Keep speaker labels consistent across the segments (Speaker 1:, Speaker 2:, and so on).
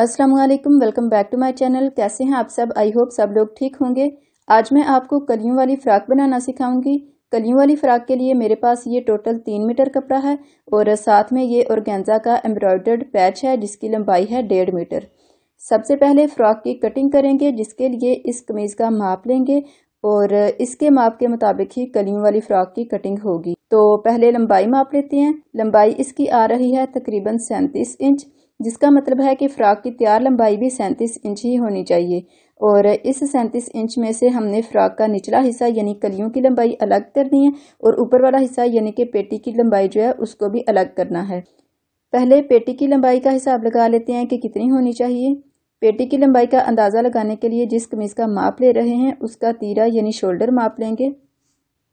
Speaker 1: अस्सलाम वालेकुम welcome back to my channel कैसे हैं आप सब आई होप सब लोग ठीक होंगे आज मैं आपको कलियों वाली फ़्राक बनाना सिखाऊंगी कलियों वाली फ़्राक के लिए मेरे पास ये टोटल तीन मीटर कपड़ा है और साथ में ये औरगेंजा का एम्ब्रॉयडर्ड पैच है जिसकी लंबाई है डेढ़ मीटर सबसे पहले फ़्रॉक की कटिंग करेंगे जिसके लिए इस कमीज़ का माप लेंगे और इसके माप के मुताबिक ही कलियों वाली फ़्रॉक की कटिंग होगी तो पहले लंबाई माप लेते हैं लंबाई इसकी आ रही है तकरीबन सैंतीस इंच जिसका मतलब है कि फ्रॉक की तैयार लंबाई भी सैंतीस इंच ही होनी चाहिए और इस सैंतीस इंच में से हमने फ्रॉक का निचला हिस्सा यानी कलियों की लंबाई अलग करनी है और ऊपर वाला हिस्सा यानी कि पेटी की लंबाई जो है उसको भी अलग करना है पहले पेटी की लंबाई का हिसाब लगा लेते हैं कि कितनी होनी चाहिए पेटी की लंबाई का अंदाज़ा लगाने के लिए जिस कमीज़ का माप ले रहे हैं उसका तीरा यानी शोल्डर माप लेंगे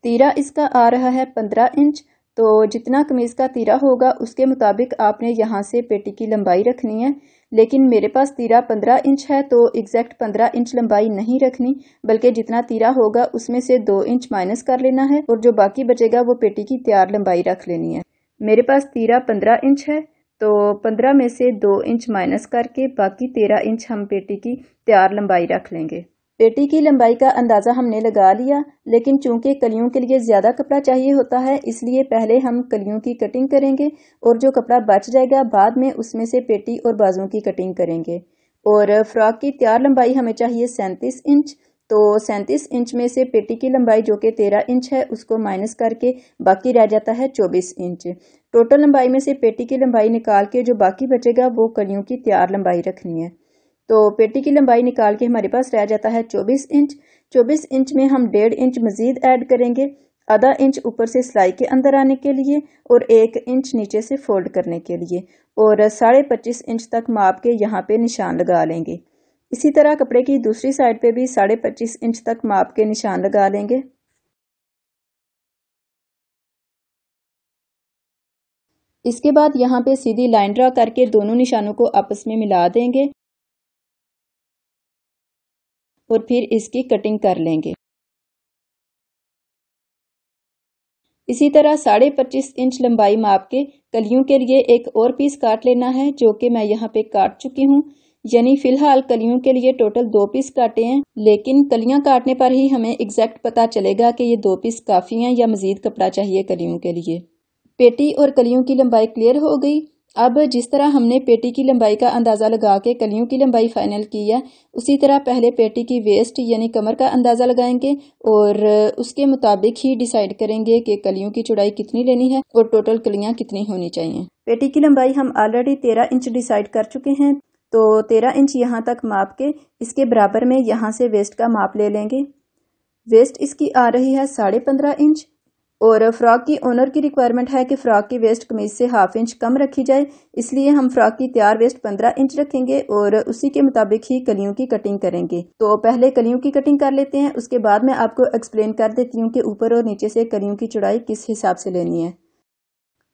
Speaker 1: तीरा इसका आ रहा है पंद्रह इंच तो जितना कमीज़ का तीरा होगा उसके मुताबिक आपने यहाँ से पेटी की लंबाई रखनी है लेकिन मेरे पास तीरा पंद्रह इंच है तो एग्जैक्ट पंद्रह इंच लंबाई नहीं रखनी बल्कि जितना तीरा होगा उसमें से दो इंच माइनस कर लेना है और जो बाकी बचेगा वो पेटी की तैयार लंबाई रख लेनी है मेरे पास तीरा पंद्रह इंच है तो पंद्रह में से दो इंच माइनस करके बाकी तेरह इंच हम पेटी की तैयार लंबाई रख लेंगे पेटी की लंबाई का अंदाज़ा हमने लगा लिया लेकिन चूंकि कलियों के लिए ज़्यादा कपड़ा चाहिए होता है इसलिए पहले हम कलियों की कटिंग करेंगे और जो कपड़ा बच जाएगा बाद में उसमें से पेटी और बाजुओं की कटिंग करेंगे और फ्रॉक की तैयार लंबाई हमें चाहिए सैंतीस इंच तो सैंतीस इंच में से पेटी की लंबाई जो कि तेरह इंच है उसको माइनस करके बाकी रह जाता है चौबीस इंच टोटल लंबाई में से पेटी की लंबाई निकाल के जो बाकी बचेगा वो कलियों की तैयार लंबाई रखनी है तो पेटी की लंबाई निकाल के हमारे पास रह जाता है चौबीस इंच चौबीस इंच में हम डेढ़ इंच मज़ीद ऐड करेंगे आधा इंच ऊपर से सिलाई के अंदर आने के लिए और एक इंच नीचे से फोल्ड करने के लिए और साढ़े पच्चीस इंच तक माप के यहाँ पे निशान लगा लेंगे इसी तरह कपड़े की दूसरी साइड पे भी साढ़े पच्चीस इंच तक माप के निशान लगा लेंगे
Speaker 2: इसके बाद यहाँ पे सीधी लाइन ड्रा करके दोनों निशानों को आपस में मिला देंगे और फिर इसकी कटिंग कर लेंगे इसी तरह
Speaker 1: साढ़े पच्चीस इंच लंबाई माप के कलियों के लिए एक और पीस काट लेना है जो कि मैं यहाँ पे काट चुकी हूँ यानी फिलहाल कलियों के लिए टोटल दो पीस काटे हैं लेकिन कलियाँ काटने पर ही हमें एग्जैक्ट पता चलेगा कि ये दो पीस काफ़ी हैं या मज़ीद कपड़ा चाहिए कलियों के लिए पेटी और कलियों की लंबाई क्लियर हो गई अब जिस तरह हमने पेटी की लंबाई का अंदाज़ा लगा के कलियों की लंबाई फाइनल की है उसी तरह पहले पेटी की वेस्ट यानी कमर का अंदाज़ा लगाएंगे और उसके मुताबिक ही डिसाइड करेंगे कि कलियों की चौड़ाई कितनी लेनी है और टोटल कलियां कितनी होनी चाहिए पेटी की लंबाई हम ऑलरेडी तेरह इंच डिसाइड कर चुके हैं तो तेरह इंच यहाँ तक माप के इसके बराबर में यहाँ से वेस्ट का माप ले लेंगे वेस्ट इसकी आ रही है साढ़े पंद्रह इंच और फ्रॉक की ओनर की रिक्वायरमेंट है कि फ्रॉक की वेस्ट कमीज से हाफ इंच कम रखी जाए इसलिए हम फ्रॉक की तैयार वेस्ट पंद्रह इंच रखेंगे और उसी के मुताबिक ही कलियों की कटिंग करेंगे तो पहले कलियों की कटिंग कर लेते हैं उसके बाद मैं आपको एक्सप्लेन कर देती हूँ कि ऊपर और नीचे से कलियों की चौड़ाई किस हिसाब से लेनी है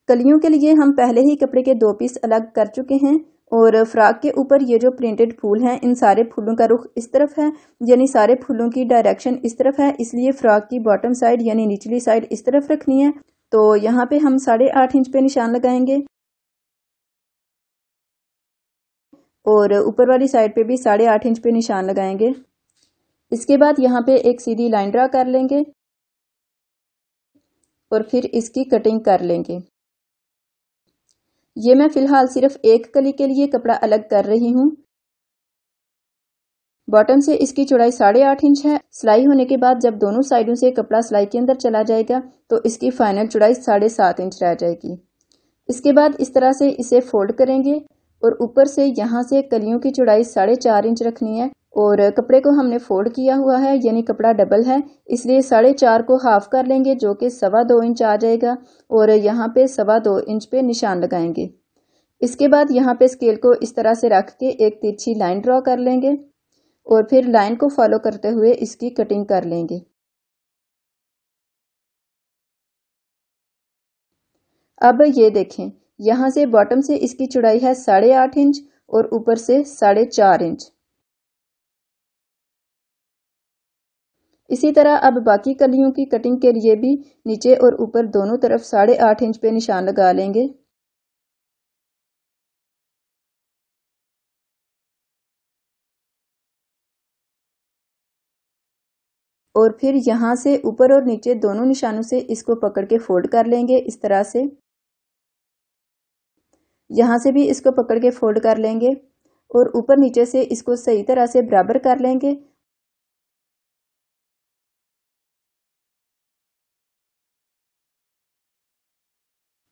Speaker 1: कलियों के लिए हम पहले ही कपड़े के दो पीस अलग कर चुके हैं और फ्राक के ऊपर ये जो प्रिंटेड फूल हैं इन सारे फूलों का रुख इस तरफ है यानी सारे फूलों की डायरेक्शन इस तरफ है इसलिए फ्राक की बॉटम साइड यानी निचली साइड इस तरफ रखनी है तो यहाँ पे हम साढ़े आठ इंच पे निशान लगाएंगे और ऊपर वाली साइड पे भी साढ़े आठ इंच पे निशान लगाएंगे इसके बाद यहाँ पे एक सीधी लाइन ड्रा कर लेंगे और फिर इसकी
Speaker 2: कटिंग कर लेंगे ये मैं फ़िलहाल सिर्फ एक कली के लिए कपड़ा
Speaker 1: अलग कर रही हूँ बॉटम से इसकी चौड़ाई साढ़े आठ इंच है सिलाई होने के बाद जब दोनों साइडों से कपड़ा सिलाई के अंदर चला जाएगा तो इसकी फाइनल चौड़ाई साढ़े सात इंच रह जाएगी इसके बाद इस तरह से इसे फोल्ड करेंगे और ऊपर से यहाँ से कलियों की चौड़ाई साढ़े चार इंच रखनी है और कपड़े को हमने फोल्ड किया हुआ है यानी कपड़ा डबल है इसलिए साढ़े चार को हाफ कर लेंगे जो कि सवा दो इंच आ जाएगा और यहाँ पे सवा दो इंच पे निशान लगाएंगे इसके बाद यहाँ पे स्केल को इस तरह से रख के एक तिरछी लाइन ड्रॉ कर लेंगे और फिर लाइन को फॉलो करते हुए
Speaker 2: इसकी कटिंग कर लेंगे अब ये देखें यहाँ से बॉटम से इसकी चौड़ाई है साढ़े आठ इंच और ऊपर से साढ़े चार इंच इसी तरह अब बाकी कलियों की कटिंग के लिए भी नीचे और ऊपर दोनों तरफ साढ़े आठ इंच पे निशान लगा लेंगे
Speaker 1: और फिर यहाँ से ऊपर और नीचे दोनों निशानों से इसको पकड़ के फोल्ड कर लेंगे इस तरह से यहाँ से भी इसको पकड़ के फोल्ड कर
Speaker 2: लेंगे और ऊपर नीचे से इसको सही तरह से बराबर कर लेंगे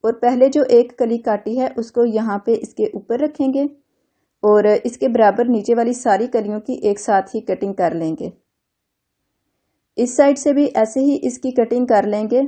Speaker 1: और पहले जो एक कली काटी है उसको यहाँ पे इसके ऊपर रखेंगे और इसके बराबर नीचे वाली सारी कलियों की एक साथ ही कटिंग कर लेंगे इस साइड से भी ऐसे ही इसकी कटिंग कर लेंगे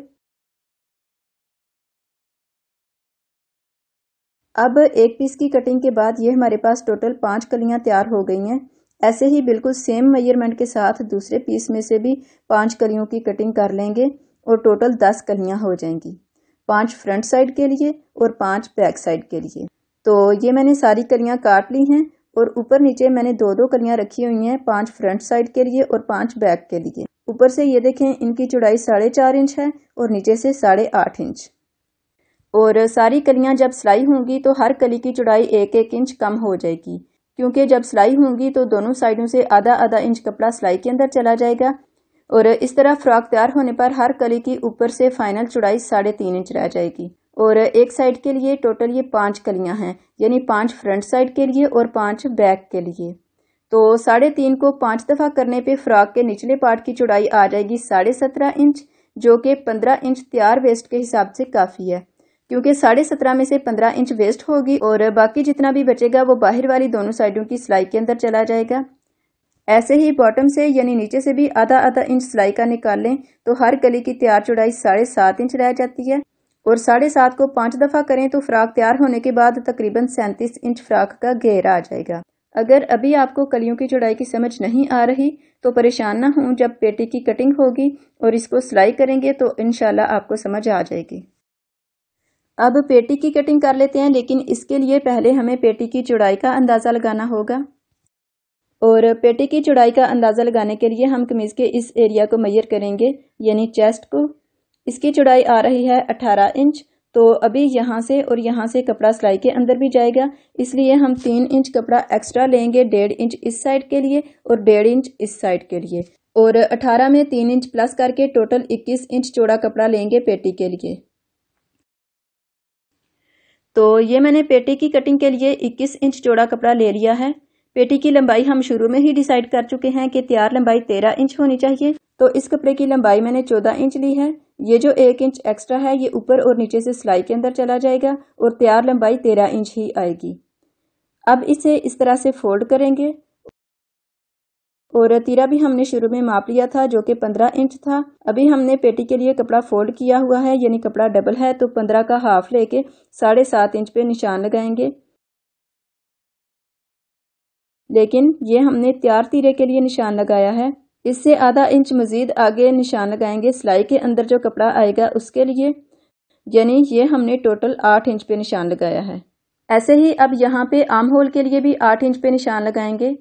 Speaker 2: अब एक पीस की कटिंग के बाद ये हमारे
Speaker 1: पास टोटल पांच कलियां तैयार हो गई हैं ऐसे ही बिल्कुल सेम मेजरमेंट के साथ दूसरे पीस में से भी पांच कलियों की कटिंग कर लेंगे और टोटल दस कलियां हो जाएंगी पांच फ्रंट साइड के लिए और पांच बैक साइड के लिए तो ये मैंने सारी कलियाँ काट ली हैं और ऊपर नीचे मैंने दो दो कलियाँ रखी हुई हैं पांच फ्रंट साइड के लिए और पांच बैक के लिए ऊपर से ये देखें इनकी चौड़ाई साढ़े चार इंच है और नीचे से साढ़े आठ इंच और सारी कलियाँ जब सिलाई होंगी तो हर कली की चौड़ाई एक एक इंच कम हो जाएगी क्योंकि जब सिलाई होंगी तो दोनों साइडों से आधा आधा इंच कपड़ा सिलाई के अंदर चला जाएगा और इस तरह फ्रॉक तैयार होने पर हर कली की ऊपर से फाइनल चौड़ाई साढ़े तीन इंच रह जाएगी और एक साइड के लिए टोटल ये पांच कलियां हैं यानी पांच फ्रंट साइड के लिए और पांच बैक के लिए तो साढ़े तीन को पांच दफ़ा करने पे फ्रॉक के निचले पार्ट की चौड़ाई आ जाएगी साढ़े सत्रह इंच जो कि पंद्रह इंच तैयार वेस्ट के हिसाब से काफ़ी है क्योंकि साढ़े सत्रह में से पंद्रह इंच वेस्ट होगी और बाकी जितना भी बचेगा वो बाहर वाली दोनों साइडों की सिलाई के अंदर चला जाएगा ऐसे ही बॉटम से यानी नीचे से भी आधा आधा इंच सिलाई का निकाल लें तो हर कली की तैयार चौड़ाई साढ़े सात इंच रह जाती है और साढ़े सात को पांच दफ़ा करें तो फ्राक तैयार होने के बाद तकरीबन सैंतीस इंच फ्राक का घेरा आ जाएगा अगर अभी आपको कलियों की चौड़ाई की समझ नहीं आ रही तो परेशान ना हों जब पेटी की कटिंग होगी और इसको सिलाई करेंगे तो इनशाला आपको समझ आ जाएगी अब पेटी की कटिंग कर लेते हैं लेकिन इसके लिए पहले हमें पेटी की चौड़ाई का अंदाज़ा लगाना होगा और पेटी की चौड़ाई का अंदाज़ा लगाने के लिए हम कमीज़ के इस एरिया को मैयर करेंगे यानी चेस्ट को इसकी चौड़ाई आ रही है अठारह इंच तो अभी यहाँ से और यहाँ से कपड़ा सिलाई के अंदर भी जाएगा इसलिए हम तीन इंच कपड़ा एक्स्ट्रा लेंगे डेढ़ इंच इस साइड के लिए और डेढ़ इंच इस साइड के लिए और अठारह में तीन इंच प्लस करके टोटल इक्कीस इंच चौड़ा कपड़ा लेंगे पेटी के लिए तो ये मैंने पेटी की कटिंग के लिए इक्कीस इंच चौड़ा कपड़ा ले लिया है पेटी की लंबाई हम शुरू में ही डिसाइड कर चुके हैं कि तैयार लंबाई तेरह इंच होनी चाहिए तो इस कपड़े की लंबाई मैंने चौदह इंच ली है ये जो एक इंच एक्स्ट्रा है ये ऊपर और नीचे से सिलाई के अंदर चला जाएगा और तैयार लंबाई तेरह इंच ही आएगी अब इसे इस तरह से फोल्ड करेंगे और तीरा भी हमने शुरू में माप लिया था जो कि पंद्रह इंच था अभी हमने पेटी के लिए कपड़ा फोल्ड किया हुआ है यानी कपड़ा डबल है तो पंद्रह का हाफ लेके साढ़े सात इंच पे निशान लगाएंगे लेकिन ये हमने तैयार तीरे के लिए निशान लगाया है इससे आधा इंच मज़ीद आगे निशान लगाएंगे सिलाई के अंदर जो कपड़ा आएगा उसके लिए यानी ये हमने टोटल आठ इंच पे निशान लगाया है ऐसे ही अब यहाँ पे आम होल के लिए भी आठ इंच पे निशान लगाएंगे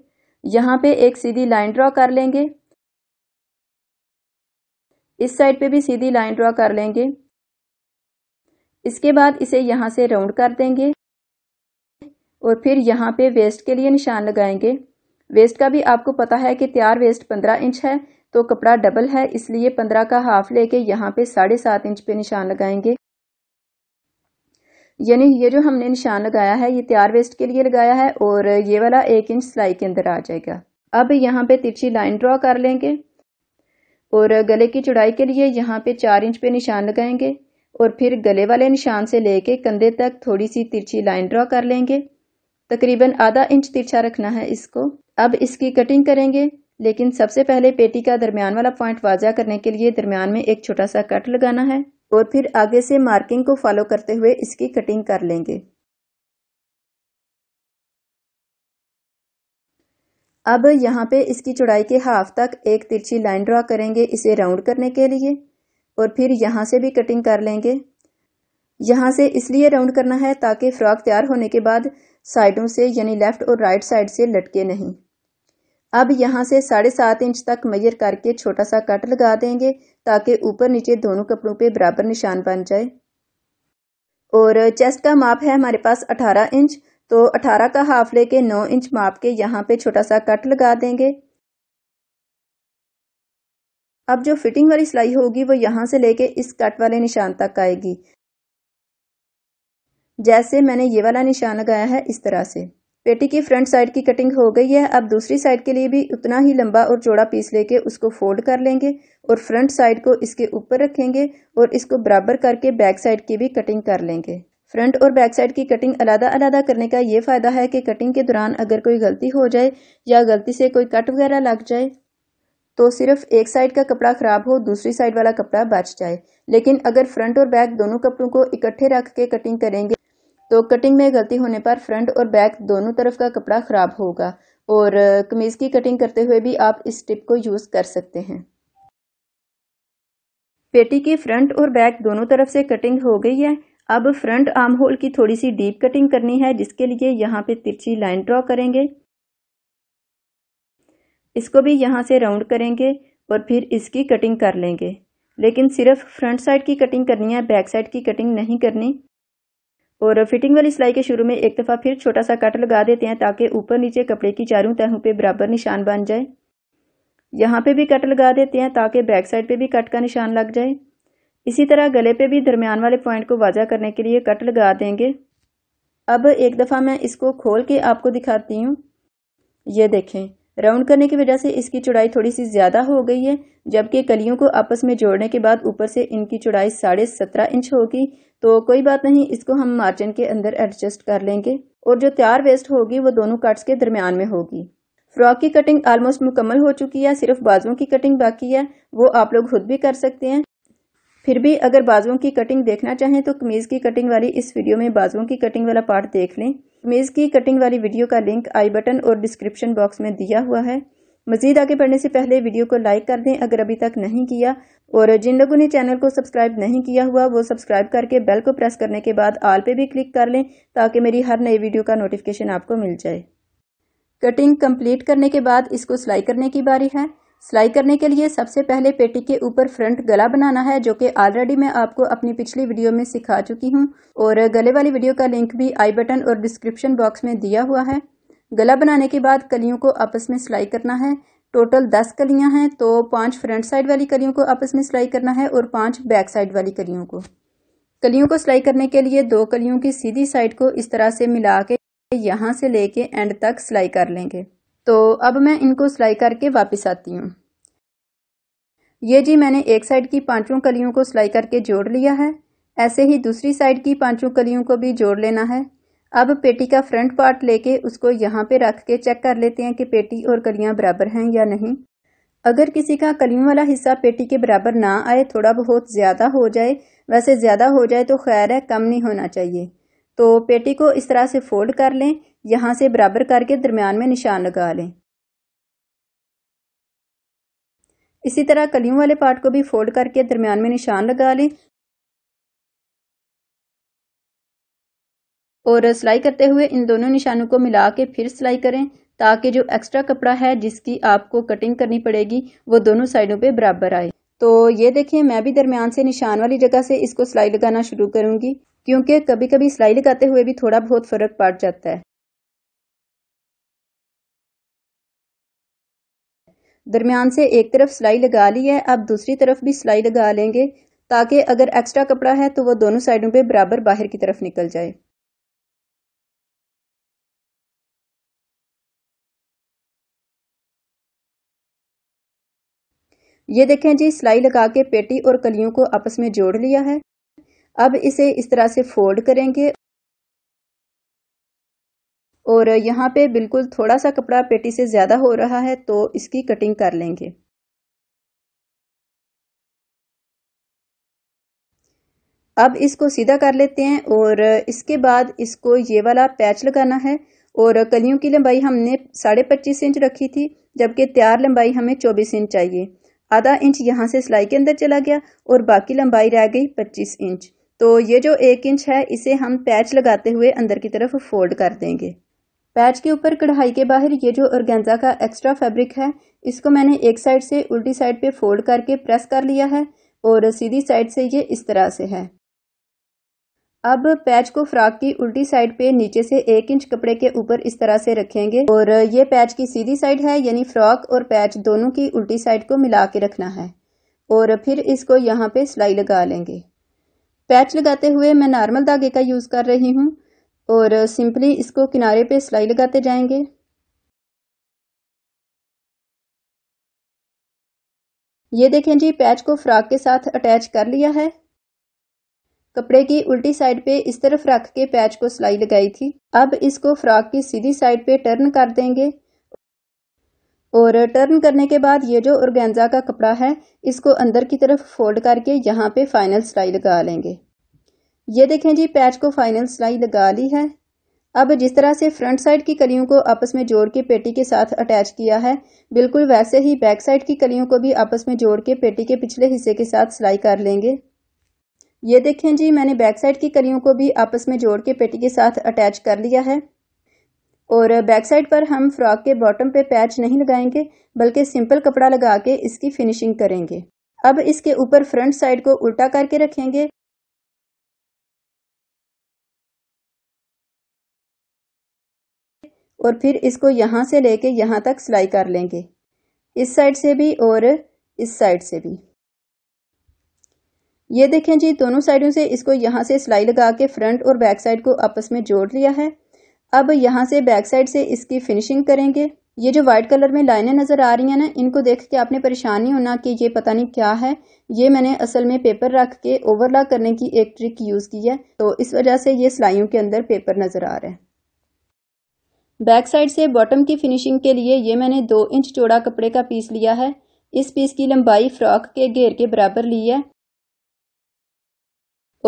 Speaker 1: यहाँ पे एक सीधी लाइन ड्रॉ कर लेंगे
Speaker 2: इस साइड पे भी सीधी लाइन ड्रॉ कर लेंगे
Speaker 1: इसके बाद इसे यहाँ से राउंड कर देंगे और फिर यहाँ पे वेस्ट के लिए निशान लगाएंगे वेस्ट का भी आपको पता है कि तैयार वेस्ट पंद्रह इंच है तो कपड़ा डबल है इसलिए पंद्रह का हाफ लेके यहाँ पे साढ़े सात इंच पे निशान लगाएंगे यानी ये जो हमने निशान लगाया है ये तैयार वेस्ट के लिए लगाया है और ये वाला एक इंच सिलाई के अंदर आ जाएगा अब यहाँ पे तिरछी लाइन ड्रॉ कर लेंगे और गले की चौड़ाई के लिए यहाँ पे चार इंच पे निशान लगाएंगे और फिर गले वाले निशान से लेके कंधे तक थोड़ी सी तिरछी लाइन ड्रॉ कर लेंगे तकरीबन आधा इंच तिरछा रखना है इसको अब इसकी कटिंग करेंगे लेकिन सबसे पहले पेटी का दरमियान वाला पॉइंट वाजा करने के लिए दरमियान में एक छोटा सा कट लगाना है और फिर आगे से मार्किंग को फॉलो करते हुए इसकी कटिंग कर लेंगे अब यहाँ पे इसकी चौड़ाई के हाफ तक एक तिरछी लाइन ड्रॉ करेंगे इसे राउंड करने के लिए और फिर यहाँ से भी कटिंग कर लेंगे यहाँ से इसलिए राउंड करना है ताकि फ्रॉक तैयार होने के बाद साइडों से यानी लेफ़्ट और राइट साइड से लटके नहीं अब यहाँ से साढ़े सात इंच तक मैयर करके छोटा सा कट लगा देंगे ताकि ऊपर नीचे दोनों कपड़ों पे बराबर निशान बन जाए और चेस्ट का माप है हमारे पास अठारह इंच तो अठारह का हाफ लेके नौ इंच माप के यहाँ पे छोटा सा कट लगा देंगे अब जो फिटिंग वाली सिलाई होगी वो यहाँ से लेके इस कट वाले निशान तक आएगी जैसे मैंने ये वाला निशान लगाया है इस तरह से पेटी की फ्रंट साइड की कटिंग हो गई है अब दूसरी साइड के लिए भी उतना ही लंबा और चौड़ा पीस लेके उसको फोल्ड कर लेंगे और फ्रंट साइड को इसके ऊपर रखेंगे और इसको बराबर करके बैक साइड की भी कटिंग कर लेंगे फ्रंट और बैक साइड की कटिंग अलग अलग करने का ये फ़ायदा है कि कटिंग के दौरान अगर कोई गलती हो जाए या गलती से कोई कट वगैरह लग जाए तो सिर्फ एक साइड का कपड़ा ख़राब हो दूसरी साइड वाला कपड़ा बच जाए लेकिन अगर फ्रंट और बैक दोनों कपड़ों को इकट्ठे रख के कटिंग करेंगे तो कटिंग में गलती होने पर फ्रंट और बैक दोनों तरफ का कपड़ा ख़राब होगा और कमीज़ की कटिंग करते हुए भी आप इस टिप को यूज़ कर सकते हैं पेटी की फ्रंट और बैक दोनों तरफ से कटिंग हो गई है अब फ्रंट आर्म होल की थोड़ी सी डीप कटिंग करनी है जिसके लिए यहाँ पे तिरछी लाइन ड्रॉ करेंगे इसको भी यहाँ से राउंड करेंगे और फिर इसकी कटिंग कर लेंगे लेकिन सिर्फ फ्रंट साइड की कटिंग करनी है बैक साइड की कटिंग नहीं करनी और फिटिंग वाली सिलाई के शुरू में एक दफ़ा फिर छोटा सा कट लगा देते हैं ताकि ऊपर नीचे कपड़े की चारों तहों पे बराबर निशान बन जाए यहाँ पे भी कट लगा देते हैं ताकि बैक साइड पे भी कट का निशान लग जाए इसी तरह गले पे भी दरमियान वाले पॉइंट को वाजा करने के लिए कट लगा देंगे अब एक दफ़ा मैं इसको खोल के आपको दिखाती हूँ ये देखें राउंड करने की वजह से इसकी चौड़ाई थोड़ी सी ज़्यादा हो गई है जबकि कलियों को आपस में जोड़ने के बाद ऊपर से इनकी चौड़ाई साढ़े सत्रह इंच होगी तो कोई बात नहीं इसको हम मार्जिन के अंदर एडजस्ट कर लेंगे और जो तैयार वेस्ट होगी वो दोनों कट्स के दरमियान में होगी फ्रॉक की कटिंग ऑलमोस्ट मुकम्मल हो चुकी है सिर्फ बाजुओं की कटिंग बाकी है वो आप लोग खुद भी कर सकते हैं फिर भी अगर बाजुओं की कटिंग देखना चाहें तो कमीज़ की कटिंग वाली इस वीडियो में बाजुओं की कटिंग वाला पार्ट देख लें कमीज़ की कटिंग वाली वीडियो का लिंक आई बटन और डिस्क्रिप्शन बॉक्स में दिया हुआ है मजीद आगे बढ़ने से पहले वीडियो को लाइक कर दें अगर अभी तक नहीं किया और जिन लोगों ने चैनल को सब्सक्राइब नहीं किया हुआ वो सब्सक्राइब करके बेल को प्रेस करने के बाद आल पे भी क्लिक कर लें ताकि मेरी हर नई वीडियो का नोटिफिकेशन आपको मिल जाए कटिंग कंप्लीट करने के बाद इसको सिलाई करने की बारी है सिलाई करने के लिए सबसे पहले पेटी के ऊपर फ्रंट गला बनाना है जो कि ऑलरेडी मैं आपको अपनी पिछली वीडियो में सिखा चुकी हूँ और गले वाली वीडियो का लिंक भी आई बटन और डिस्क्रिप्शन बॉक्स में दिया हुआ है गला बनाने के बाद कलियों को आपस में सिलाई करना है टोटल दस कलियां हैं तो पांच फ्रंट साइड वाली कलियों को आपस में सिलाई करना है और पांच बैक साइड वाली कलियों को कलियों को सिलाई करने के लिए दो कलियों की सीधी साइड को इस तरह से मिला के यहाँ से लेके एंड तक सिलाई कर लेंगे तो अब मैं इनको सिलाई करके वापस आती हूँ ये जी मैंने एक साइड की पांचों कलियों को सिलाई करके जोड़ लिया है ऐसे ही दूसरी साइड की पांचों कलियों को भी जोड़ लेना है अब पेटी का फ्रंट पार्ट लेके उसको यहाँ पे रख के चेक कर लेते हैं कि पेटी और कलियाँ बराबर हैं या नहीं अगर किसी का कलियों वाला हिस्सा पेटी के बराबर ना आए थोड़ा बहुत ज़्यादा हो जाए वैसे ज़्यादा हो जाए तो खैर है कम नहीं होना चाहिए तो पेटी को इस तरह से फोल्ड कर लें यहाँ से बराबर करके दरमियान में निशान लगा लें
Speaker 2: इसी तरह कलियों वाले पार्ट को भी फोल्ड करके दरमियान में निशान लगा लें
Speaker 1: और सिलाई करते हुए इन दोनों निशानों को मिला के फिर सिलाई करें ताकि जो एक्स्ट्रा कपड़ा है जिसकी आपको कटिंग करनी पड़ेगी वो दोनों साइडों पे बराबर आए तो ये देखिए मैं भी दरमियान से निशान वाली जगह से इसको सिलाई लगाना शुरू करूंगी क्योंकि कभी कभी सिलाई लगाते हुए भी थोड़ा बहुत फर्क पड़ जाता है
Speaker 2: दरमियान से एक तरफ सिलाई लगा
Speaker 1: ली है अब दूसरी तरफ भी सिलाई लगा लेंगे ताकि अगर एक्स्ट्रा कपड़ा है तो वो दोनों साइडों पे बराबर बाहर की तरफ निकल जाए ये देखें जी सिलाई लगा के पेटी और कलियों को आपस में जोड़ लिया है अब इसे इस तरह से फोल्ड करेंगे और यहाँ पे
Speaker 2: बिल्कुल थोड़ा सा कपड़ा पेटी से ज़्यादा हो रहा है तो इसकी कटिंग कर लेंगे अब इसको सीधा
Speaker 1: कर लेते हैं और इसके बाद इसको ये वाला पैच लगाना है और कलियों की लंबाई हमने साढ़े पच्चीस इंच रखी थी जबकि तैयार लंबाई हमें चौबीस इंच चाहिए आधा इंच यहाँ से सिलाई के अंदर चला गया और बाकी लंबाई रह गई पच्चीस इंच तो ये जो एक इंच है इसे हम पैच लगाते हुए अंदर की तरफ फोल्ड कर देंगे पैच के ऊपर कढ़ाई के बाहर ये जो ऑर्गेंजा का एक्स्ट्रा फैब्रिक है इसको मैंने एक साइड से उल्टी साइड पे फोल्ड करके प्रेस कर लिया है और सीधी साइड से ये इस तरह से है अब पैच को फ्रॉक की उल्टी साइड पे नीचे से एक इंच कपड़े के ऊपर इस तरह से रखेंगे और ये पैच की सीधी साइड है यानी फ्रॉक और पैच दोनों की उल्टी साइड को मिला के रखना है और फिर इसको यहाँ पे सिलाई लगा लेंगे पैच लगाते हुए मैं नॉर्मल धागे का यूज़ कर रही हूँ और सिंपली इसको किनारे पे सिलाई लगाते जाएंगे ये देखें जी पैच को फ्रॉक के साथ अटैच कर लिया है कपड़े की उल्टी साइड पे इस तरफ रख के पैच को सिलाई लगाई थी अब इसको फ्रॉक की सीधी साइड पे टर्न कर देंगे और टर्न करने के बाद ये जो ऑर्गेन्जा का कपड़ा है इसको अंदर की तरफ फोल्ड करके यहाँ पे फाइनल सिलाई लगा लेंगे ये देखें जी पैच को फाइनल सिलाई लगा ली है अब जिस तरह से फ्रंट साइड की कलियों को आपस में जोड़ के पेटी के साथ अटैच किया है बिल्कुल वैसे ही बैक साइड की कलियों को भी आपस में जोड़ के पेटी के पिछले हिस्से के साथ सिलाई कर लेंगे ये देखें जी मैंने बैक साइड की कलियों को भी आपस में जोड़ के पेटी के साथ अटैच कर लिया है और बैक साइड पर हम फ्रॉक के बॉटम पे पैच नहीं लगाएंगे बल्कि सिंपल कपड़ा लगा के इसकी फिनिशिंग करेंगे अब इसके ऊपर फ्रंट साइड को उल्टा करके रखेंगे और फिर इसको यहाँ से लेके यहाँ तक सिलाई कर लेंगे इस साइड से भी और इस साइड से भी ये देखें जी दोनों साइडों से इसको यहाँ से सिलाई लगा के फ्रंट और बैक साइड को आपस में जोड़ लिया है अब यहाँ से बैक साइड से इसकी फिनिशिंग करेंगे ये जो वाइट कलर में लाइनें नज़र आ रही हैं ना इनको देख के आपने परेशान नहीं होना कि ये पता नहीं क्या है ये मैंने असल में पेपर रख के ओवरलॉक करने की एक ट्रिक यूज़ की है तो इस वजह से ये सिलाइयों के अंदर पेपर नज़र आ रहा है बैक साइड से बॉटम की फिनिशिंग के लिए ये मैंने दो इंच चौड़ा कपड़े का पीस लिया है इस पीस की लंबाई फ्रॉक के घेर के बराबर ली है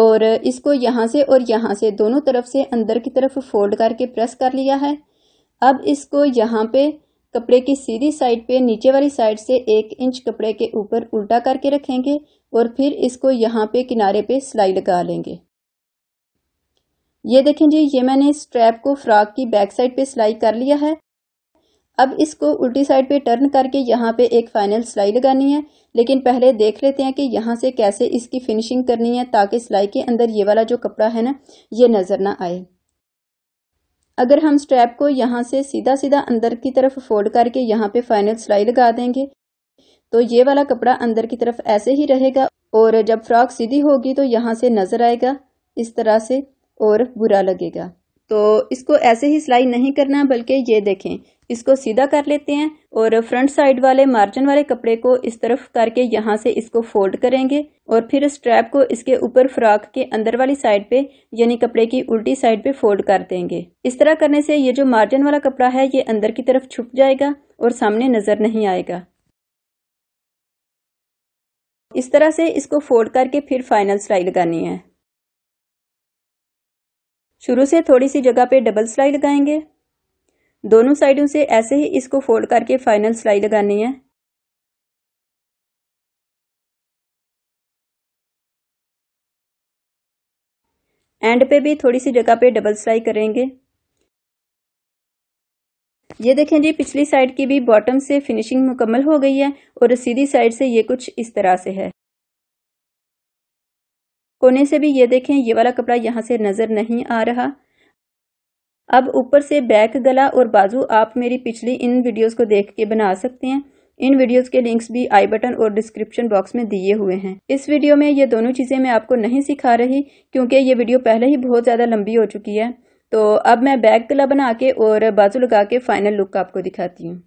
Speaker 1: और इसको यहाँ से और यहाँ से दोनों तरफ से अंदर की तरफ फोल्ड करके प्रेस कर लिया है अब इसको यहाँ पे कपड़े की सीधी साइड पे नीचे वाली साइड से एक इंच कपड़े के ऊपर उल्टा करके रखेंगे और फिर इसको यहाँ पे किनारे पे सिलाई लगा लेंगे ये देखें जी ये मैंने स्ट्रैप को फ्रॉक की बैक साइड पे सिलाई कर लिया है अब इसको उल्टी साइड पे टर्न करके यहाँ पे एक फाइनल सिलाई लगानी है लेकिन पहले देख लेते हैं कि यहाँ से कैसे इसकी फिनिशिंग करनी है ताकि सिलाई के अंदर ये वाला जो कपड़ा है ना ये नज़र ना आए अगर हम स्ट्रैप को यहाँ से सीधा सीधा अंदर की तरफ फोल्ड करके यहाँ पे फाइनल सिलाई लगा देंगे तो ये वाला कपड़ा अंदर की तरफ ऐसे ही रहेगा और जब फ्रॉक सीधी होगी तो यहाँ से नज़र आएगा इस तरह से और बुरा लगेगा तो इसको ऐसे ही सिलाई नहीं करना बल्कि ये देखें इसको सीधा कर लेते हैं और फ्रंट साइड वाले मार्जिन वाले कपड़े को इस तरफ करके यहाँ से इसको फोल्ड करेंगे और फिर स्ट्रैप को इसके ऊपर फ्रॉक के अंदर वाली साइड पे यानी कपड़े की उल्टी साइड पे फोल्ड कर देंगे इस तरह करने से ये जो मार्जिन वाला कपड़ा है ये अंदर की तरफ छुप जाएगा और सामने नजर नहीं आएगा
Speaker 2: इस तरह से इसको फोल्ड करके फिर फाइनल सिलाई लगानी है शुरू से थोड़ी सी जगह पे डबल सिलाई लगाएंगे दोनों साइडों से ऐसे ही इसको फोल्ड करके फाइनल सिलाई लगानी है
Speaker 1: एंड पे भी थोड़ी सी जगह पे डबल सिलाई करेंगे ये देखें जी पिछली साइड की भी बॉटम से फिनिशिंग मुकम्मल हो गई है और सीधी साइड से ये कुछ इस तरह से है कोने से भी ये देखें ये वाला कपड़ा यहाँ से नज़र नहीं आ रहा अब ऊपर से बैक गला और बाजू आप मेरी पिछली इन वीडियोस को देख के बना सकते हैं इन वीडियोस के लिंक्स भी आई बटन और डिस्क्रिप्शन बॉक्स में दिए हुए हैं इस वीडियो में ये दोनों चीज़ें मैं आपको नहीं सिखा रही क्योंकि ये वीडियो पहले ही बहुत ज़्यादा लंबी हो चुकी है तो अब मैं बैक गला बना के और बाजू लगा के फाइनल लुक आपको दिखाती हूँ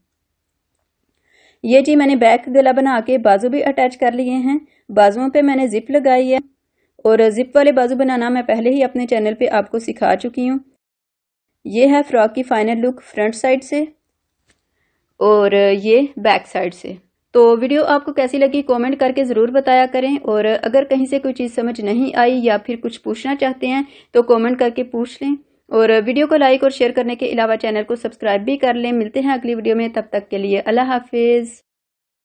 Speaker 1: ये जी मैंने बैक गला बना के बाजू भी अटैच कर लिए हैं बाजुओं पे मैंने जिप लगाई है और ज़िप वाले बाजू बनाना मैं पहले ही अपने चैनल पे आपको सिखा चुकी हूँ ये है फ्रॉक की फाइनल लुक फ्रंट साइड से और ये बैक साइड से तो वीडियो आपको कैसी लगी कमेंट करके ज़रूर बताया करें और अगर कहीं से कोई चीज़ समझ नहीं आई या फिर कुछ पूछना चाहते हैं तो कमेंट करके पूछ लें और वीडियो को लाइक और शेयर करने के अलावा चैनल को सब्सक्राइब भी कर लें मिलते हैं अगली वीडियो में तब तक के लिए अल्लाह हाफिज़